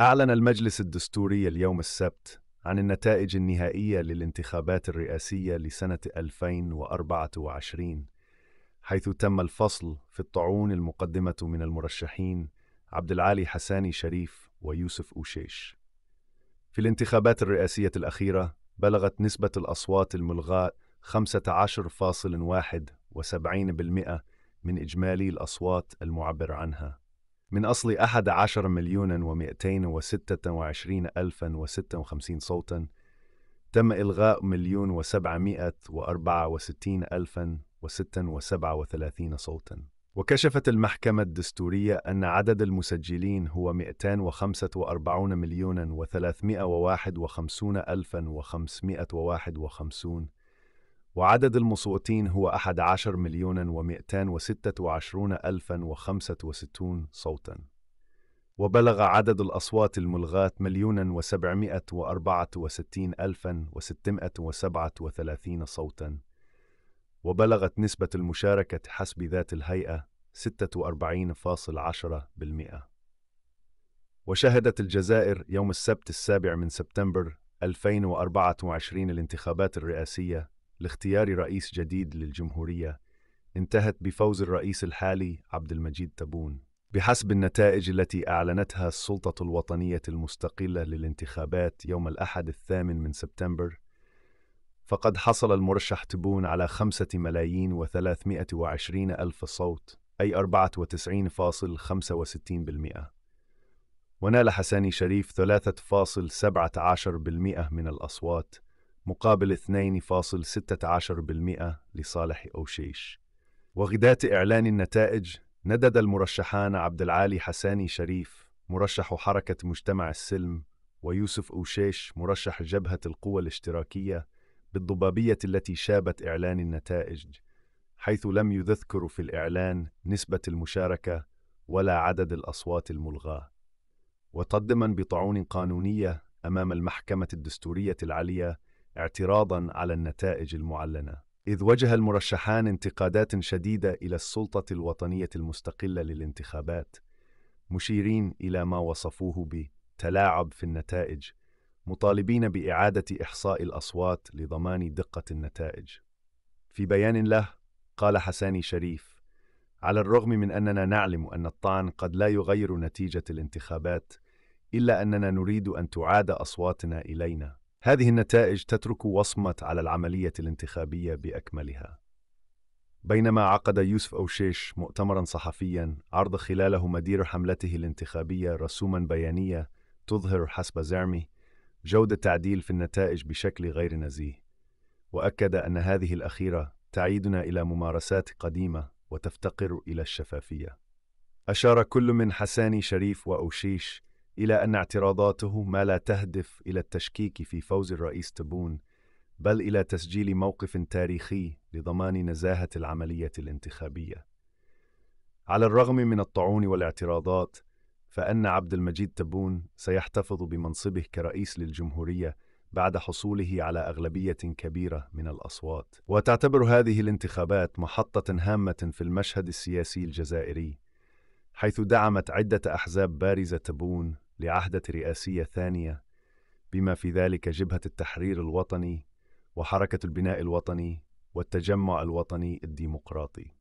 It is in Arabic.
أعلن المجلس الدستوري اليوم السبت عن النتائج النهائية للانتخابات الرئاسية لسنة 2024 حيث تم الفصل في الطعون المقدمة من المرشحين عبد العالي حساني شريف ويوسف أوشيش في الانتخابات الرئاسية الأخيرة بلغت نسبة الأصوات الملغاة 15.71% من إجمالي الأصوات المعبر عنها من أصل مليون ومئتين وستة وعشرين الفا وستة وخمسين صوتا تم إلغاء مليون وأربعة وستين الفا وسبعة وثلاثين صوتا وكشفت المحكمة الدستورية أن عدد المسجلين هو 245 مليونا و وخمسون الفا وواحد وخمسون وعدد المصوتين هو 11 مليون و226 ألفا و65 صوتا وبلغ عدد الأصوات الملغاة مليون وسبعمائة وأربعة وستين ألفا وستمائة وسبعة وثلاثين صوتا وبلغت نسبة المشاركة حسب ذات الهيئة ستة وأربعين فاصل عشرة بالمئة وشهدت الجزائر يوم السبت السابع من سبتمبر 2024 الانتخابات الرئاسية لاختيار رئيس جديد للجمهورية انتهت بفوز الرئيس الحالي عبد المجيد تبون بحسب النتائج التي أعلنتها السلطة الوطنية المستقلة للانتخابات يوم الأحد الثامن من سبتمبر فقد حصل المرشح تبون على خمسة ملايين وثلاثمائة وعشرين ألف صوت أي 94.65% ونال حساني شريف 3.17% من الأصوات مقابل 2.16% لصالح أوشيش وغداة إعلان النتائج ندد المرشحان عبد العالي حساني شريف مرشح حركة مجتمع السلم ويوسف أوشيش مرشح جبهة القوى الاشتراكية بالضبابية التي شابت إعلان النتائج حيث لم يذكر في الإعلان نسبة المشاركة ولا عدد الأصوات الملغاة وتقدما بطعون قانونية أمام المحكمة الدستورية العليا اعتراضا على النتائج المعلنة إذ وجه المرشحان انتقادات شديدة إلى السلطة الوطنية المستقلة للانتخابات مشيرين إلى ما وصفوه بتلاعب في النتائج مطالبين بإعادة إحصاء الأصوات لضمان دقة النتائج في بيان له قال حساني شريف على الرغم من أننا نعلم أن الطعن قد لا يغير نتيجة الانتخابات إلا أننا نريد أن تعاد أصواتنا إلينا هذه النتائج تترك وصمة على العملية الانتخابية بأكملها بينما عقد يوسف أوشيش مؤتمرا صحفيا عرض خلاله مدير حملته الانتخابية رسوما بيانية تظهر حسب زعمه جودة تعديل في النتائج بشكل غير نزيه وأكد أن هذه الأخيرة تعيدنا إلى ممارسات قديمة وتفتقر إلى الشفافية أشار كل من حساني شريف وأوشيش إلى أن اعتراضاته ما لا تهدف إلى التشكيك في فوز الرئيس تبون بل إلى تسجيل موقف تاريخي لضمان نزاهة العملية الانتخابية. على الرغم من الطعون والاعتراضات، فأن عبد المجيد تبون سيحتفظ بمنصبه كرئيس للجمهورية بعد حصوله على أغلبية كبيرة من الأصوات. وتعتبر هذه الانتخابات محطة هامة في المشهد السياسي الجزائري، حيث دعمت عدة أحزاب بارزة تبون لعهدة رئاسية ثانية بما في ذلك جبهة التحرير الوطني وحركة البناء الوطني والتجمع الوطني الديمقراطي